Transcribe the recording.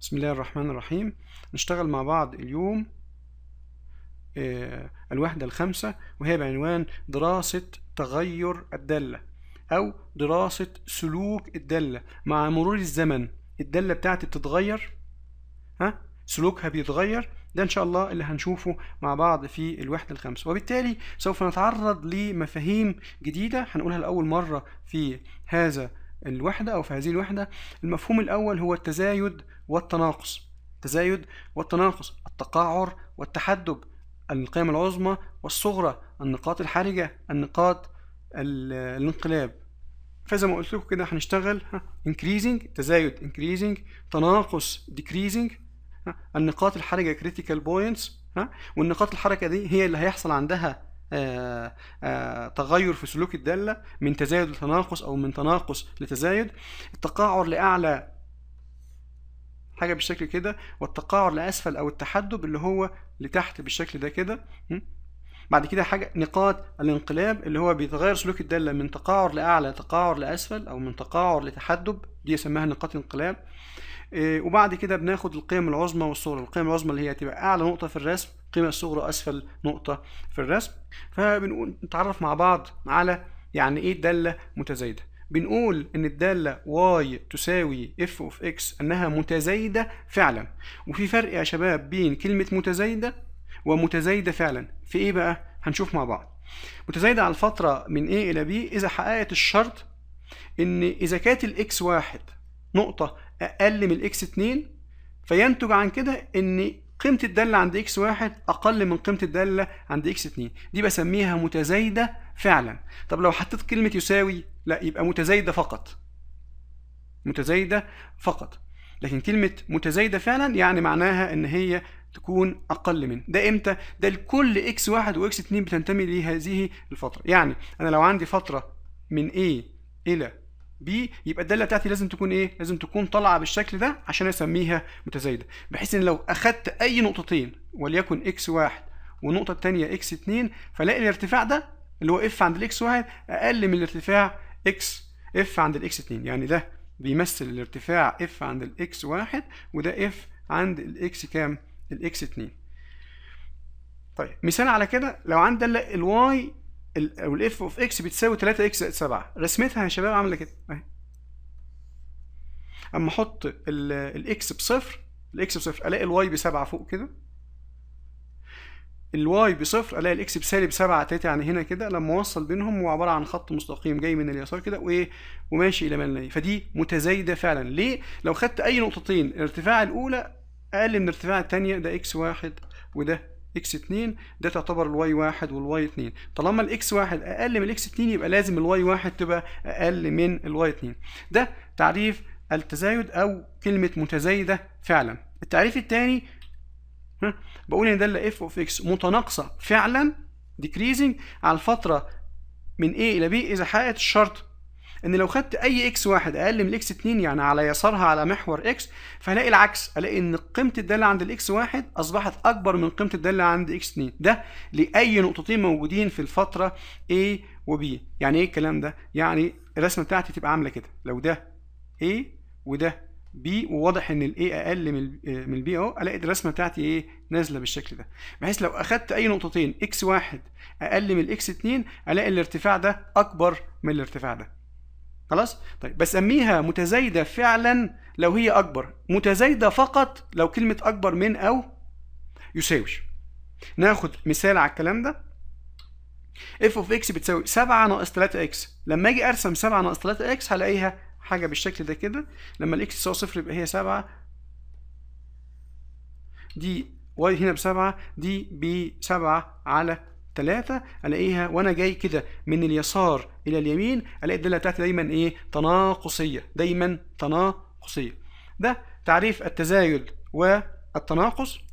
بسم الله الرحمن الرحيم نشتغل مع بعض اليوم آه، الوحدة الخامسة وهي بعنوان دراسة تغير الدالة أو دراسة سلوك الدالة مع مرور الزمن الدالة بتاعتي بتتغير ها سلوكها بيتغير ده إن شاء الله اللي هنشوفه مع بعض في الوحدة الخامسة وبالتالي سوف نتعرض لمفاهيم جديدة هنقولها لأول مرة في هذا الوحدة أو في هذه الوحدة المفهوم الأول هو التزايد والتناقص التزايد والتناقص التقعر والتحدب القيم العظمى والصغرى النقاط الحرجة النقاط الانقلاب فزي ما قلت لكم كده هنشتغل increasing تزايد increasing تناقص decreasing النقاط الحرجة critical points والنقاط الحركة دي هي اللي هيحصل عندها آه، آه، تغير في سلوك الداله من تزايد لتناقص او من تناقص لتزايد التقاعر لاعلى حاجه بالشكل كده والتقاعر لاسفل او التحدب اللي هو لتحت بالشكل ده كده بعد كده حاجه نقاط الانقلاب اللي هو بيتغير سلوك الداله من تقاعر لاعلى تقاعر لاسفل او من تقاعر لتحدب دي يسمها نقاط انقلاب آه، وبعد كده بناخد القيم العظمى والصغرى القيم العظمى اللي هي تبقى اعلى نقطه في الرسم القيمة الصغرى أسفل نقطة في الرسم فبنقول نتعرف مع بعض على يعني إيه دالة متزايدة بنقول إن الدالة y تساوي f of x أنها متزايدة فعلا وفي فرق يا شباب بين كلمة متزايدة ومتزايدة فعلا في إيه بقى؟ هنشوف مع بعض متزايدة على الفترة من A إلى B إذا حققت الشرط إن إذا كانت الإكس واحد نقطة أقل من الإكس 2 فينتج عن كده إن قيمة الدالة عند إكس واحد أقل من قيمة الدالة عند إكس اتنين دي بسميها متزايدة فعلا طب لو حطيت كلمة يساوي لا يبقى متزايدة فقط متزايدة فقط لكن كلمة متزايدة فعلا يعني معناها إن هي تكون أقل من ده إمتى؟ ده لكل إكس واحد وإكس اتنين بتنتمي لهذه الفترة يعني أنا لو عندي فترة من A إلى بي يبقى الداله بتاعتي لازم تكون ايه؟ لازم تكون طالعه بالشكل ده عشان اسميها متزايده، بحيث ان لو اخدت اي نقطتين وليكن اكس واحد والنقطه الثانيه اكس 2 فلاقي الارتفاع ده اللي هو اف عند الاكس واحد اقل من الارتفاع اكس اف عند الاكس 2 يعني ده بيمثل الارتفاع اف عند الاكس واحد وده اف عند الاكس كام؟ الاكس 2 طيب مثال على كده لو عندي الواي والاف اوف اكس بتساوي 3 اكس زائد 7 رسمتها يا شباب عامله كده اهي اما احط الاكس بصفر الاكس بصفر الاقي الواي بسبعة فوق كده الواي بصفر الاقي الاكس بسالب 7 تاتا يعني هنا كده لما اوصل بينهم هو عباره عن خط مستقيم جاي من اليسار كده وايه وماشي الى ما لا فدي متزايده فعلا ليه لو خدت اي نقطتين الارتفاع الاولى اقل من الارتفاع الثانيه ده اكس واحد وده اكس 2 ده تعتبر الواي 1 والواي 2 طالما الاكس 1 اقل من الاكس 2 يبقى لازم الواي 1 تبقى اقل من الواي 2 ده تعريف التزايد او كلمه متزايده فعلا التعريف الثاني بقول ان داله f of x متناقصه فعلا decreasing على الفتره من A إلى B إذا حققت الشرط ان لو خدت اي اكس واحد اقل من اكس 2 يعني على يسارها على محور اكس فهلاقي العكس الاقي ان قيمه الداله عند الاكس واحد اصبحت اكبر من قيمه الداله عند اكس 2 ده لاي نقطتين موجودين في الفتره A و B يعني ايه الكلام ده يعني الرسمه بتاعتي تبقى عامله كده لو ده A وده B وواضح ان الاي اقل من من البي اهو الاقي الرسمه بتاعتي ايه نازله بالشكل ده بحيث لو اخدت اي نقطتين اكس واحد اقل من الاكس 2 الاقي الارتفاع ده اكبر من الارتفاع ده خلاص طيب بسميها متزايده فعلا لو هي اكبر متزايده فقط لو كلمه اكبر من او يساوي ناخد مثال على الكلام ده اف اوف اكس بتساوي 7 ناقص 3 اكس لما اجي ارسم 7 ناقص 3 اكس هلاقيها حاجه بالشكل ده كده لما الاكس تساوي صفر يبقى هي 7 دي واي هنا ب 7 دي ب 7 على ثلاثة ألاقيها وأنا جاي كده من اليسار إلى اليمين ألاقي الدالة بتاعتي دايما إيه تناقصية دايما تناقصية ده تعريف التزايد والتناقص